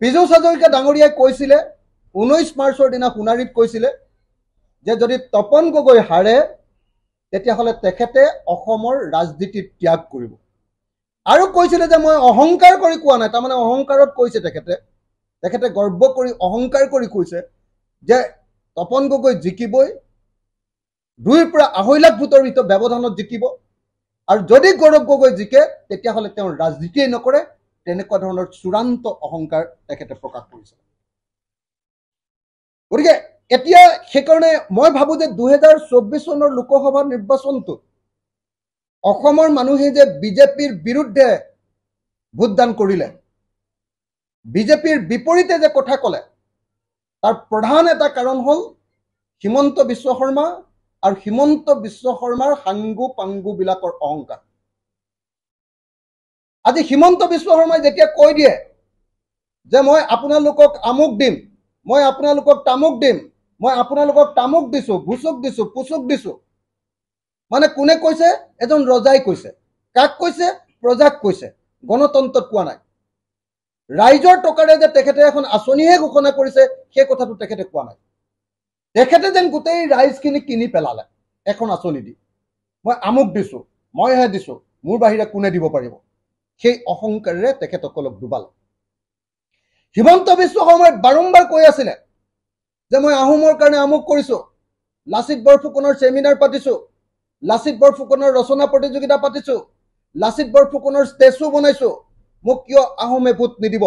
পিজু হাজৰিকা ডাঙৰীয়াই কৈছিলে ঊনৈছ মাৰ্চৰ দিনা সোণাৰীত কৈছিলে যে যদি তপন গগৈ হাৰে তেতিয়াহ'লে তেখেতে অসমৰ ৰাজনীতি ত্যাগ কৰিব আৰু কৈছিলে যে মই অহংকাৰ কৰি কোৱা নাই তাৰমানে অহংকাৰত কৈছে তেখেতে তেখেতে গৰ্ব কৰি অহংকাৰ কৰি কৈছে যে তপন গগৈ জিকিবই দুইৰ পৰা আঢ়ৈ লাখ ভোটৰ ভিতৰত ব্যৱধানত জিকিব আৰু যদি গৌৰৱ গগৈ জিকে তেতিয়াহ'লে তেওঁ ৰাজনীতিয়ে নকৰে তেনেকুৱা ধৰণৰ চূড়ান্ত অহংকাৰ তেখেতে প্ৰকাশ কৰিছে গতিকে এতিয়া সেইকাৰণে মই ভাবোঁ যে দুহেজাৰ চৌব্বিছ চনৰ লোকসভা নিৰ্বাচনটোত অসমৰ মানুহে যে বিজেপিৰ বিৰুদ্ধে ভোটদান কৰিলে বিজেপিৰ বিপৰীতে যে কথা ক'লে তাৰ প্ৰধান এটা কাৰণ হ'ল হিমন্ত বিশ্ব শৰ্মা আৰু হিমন্ত বিশ্ব শৰ্মাৰ সাংগু পাংগুবিলাকৰ অহংকাৰ আজি হিমন্ত বিশ্ব শৰ্মাই যেতিয়া কৈ দিয়ে যে মই আপোনালোকক আমুক দিম মই আপোনালোকক তামুক দিম মই আপোনালোকক তামুক দিছোঁ ভুচুক দিছোঁ পুচুক দিছোঁ মানে কোনে কৈছে এজন ৰজাই কৈছে কাক কৈছে প্ৰজাক কৈছে গণতন্ত্ৰত কোৱা নাই ৰাইজৰ টকাৰে যে তেখেতে এখন আঁচনিহে ঘোষণা কৰিছে সেই কথাটো তেখেতে কোৱা নাই তেখেতে যেন গোটেই ৰাইজখিনি কিনি পেলালে এখন আঁচনি দি মই আমুক দিছোঁ মইহে দিছো মোৰ বাহিৰে কোনে দিব পাৰিব সেই অহংকাৰেৰে তেখেতসকলক ডুবালে হিমন্ত বিশ্ব শৰ্মাই বাৰম্বাৰ কৈ আছিলে যে মই আহোমৰ কাৰণে আমুক কৰিছো লাচিত বৰফুকনৰ ছেমিনাৰ পাতিছো লাচিত বৰফুকনৰ ৰচনা প্ৰতিযোগিতা পাতিছো লাচিত বৰফুকনৰ ষ্টেচু বনাইছো মোক কিয় আহোমে ভোট নিদিব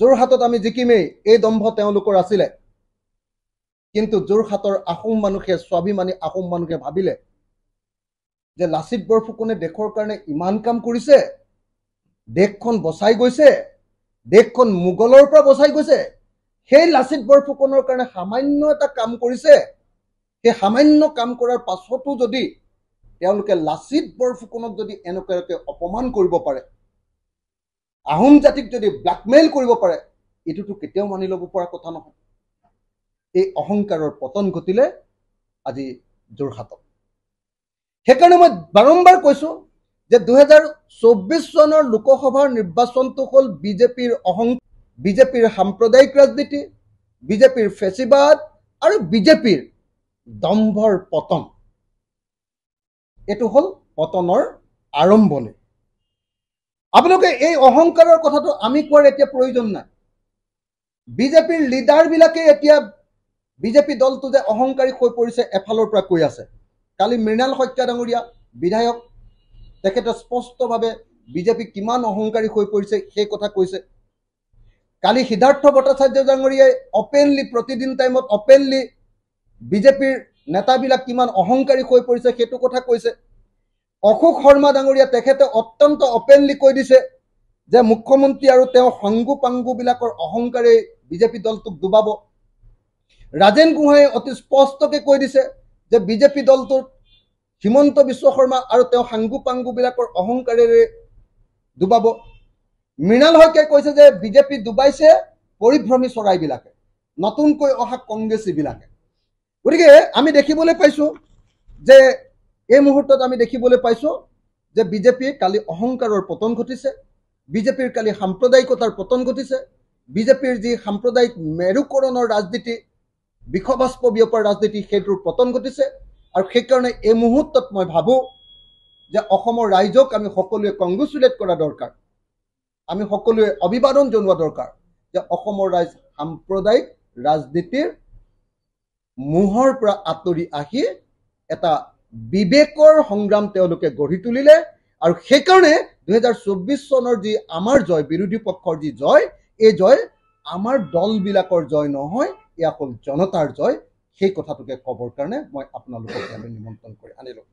যোৰহাটত আমি জিকিমেই এই দম্ভ তেওঁলোকৰ আছিলে কিন্তু যোৰহাটৰ আহোম মানুহে স্বাভিমানী আহোম মানুহে ভাবিলে যে লাচিত বৰফুকনে দেশৰ কাৰণে ইমান কাম কৰিছে দেশখন বচাই গৈছে দেশখন মোগলৰ পৰা বচাই গৈছে সেই লাচিত বৰফুকনৰ কাৰণে সামান্য এটা কাম কৰিছে সেই সামান্য কাম কৰাৰ পাছতো যদি তেওঁলোকে লাচিত বৰফুকনক যদি এনেকুৱাকৈ অপমান কৰিব পাৰে আহোম জাতিক যদি ব্লেকমেইল কৰিব পাৰে এইটোতো কেতিয়াও মানি ল'ব পৰা কথা নহয় এই অহংকাৰৰ পতন ঘটিলে আজি যোৰহাটত সেইকাৰণে মই বাৰম্বাৰ কৈছোঁ যে দুহেজাৰ চৌব্বিছ চনৰ লোকসভাৰ নিৰ্বাচনটো হ'ল বিজেপিৰ অহং বিজেপিৰ সাম্প্ৰদায়িক ৰাজনীতি বিজেপিৰ ফেচিবাদ আৰু বিজেপিৰ দম্ভৰ পতন এইটো হ'ল পতনৰ আৰম্ভণি আপোনালোকে এই অহংকাৰৰ কথাটো আমি কোৱাৰ এতিয়া প্ৰয়োজন নাই বিজেপিৰ লিডাৰবিলাকে এতিয়া বিজেপি দলটো যে অহংকাৰী হৈ পৰিছে এফালৰ পৰা কৈ আছে কালি মৃণাল শইকীয়া ডাঙৰীয়া বিধায়ক তেখেতে স্পষ্টভাৱে বিজেপি কিমান অহংকাৰী হৈ পৰিছে সেই কথা কৈছে কালি সিদ্ধাৰ্থ ভট্টাচাৰ্য ডাঙৰীয়াই অপেনলি প্ৰতিদিন টাইমত অপেনলি বিজেপিৰ নেতাবিলাক কিমান অহংকাৰী হৈ পৰিছে সেইটো কথা কৈছে অশোক শৰ্মা ডাঙৰীয়া তেখেতে অত্যন্ত অপেনলি কৈ দিছে যে মুখ্যমন্ত্ৰী আৰু তেওঁ সংগু পাংগুবিলাকৰ অহংকাৰেই বিজেপি দলটোক ডুবাব ৰাজেন গোহাঁই অতি স্পষ্টকে কৈ দিছে যে বিজেপি দলটোৰ হিমন্ত বিশ্ব শৰ্মা আৰু তেওঁ সাংগু পাংগুবিলাকৰ অহংকাৰেৰে ডুবাব মৃণাল শইকীয়াই কৈছে যে বিজেপি ডুবাইছে পৰিভ্ৰমী চৰাইবিলাকে নতুনকৈ অহা কংগ্ৰেছীবিলাকে গতিকে আমি দেখিবলৈ পাইছোঁ যে এই মুহূৰ্তত আমি দেখিবলৈ পাইছোঁ যে বিজেপিৰ কালি অহংকাৰৰ পতন ঘটিছে বিজেপিৰ কালি সাম্প্ৰদায়িকতাৰ পতন ঘটিছে বিজেপিৰ যি সাম্প্ৰদায়িক মেৰুকৰণৰ ৰাজনীতি বিষবাস্প বিয়পাৰ ৰাজনীতি সেইটোৰ পতন ঘটিছে আৰু সেইকাৰণে এই মুহূৰ্তত মই ভাবোঁ যে অসমৰ ৰাইজক আমি সকলোৱে কংগ্ৰেচুলেট কৰা দৰকাৰ আমি সকলোৱে অভিবাদন জনোৱা দৰকাৰ যে অসমৰ ৰাইজ সাম্প্ৰদায়িক ৰাজনীতিৰ মোহৰ পৰা আঁতৰি আহি এটা বিবেকৰ সংগ্ৰাম তেওঁলোকে গঢ়ি তুলিলে আৰু সেইকাৰণে দুহেজাৰ চৌব্বিছ চনৰ যি আমাৰ জয় বিৰোধী পক্ষৰ যি জয় এই জয় আমাৰ দলবিলাকৰ জয় নহয় এয়া হ'ল জনতাৰ জয় সেই কথাটোকে ক'বৰ কাৰণে মই আপোনালোকক ইয়ালৈ নিমন্ত্ৰণ কৰি আনিলো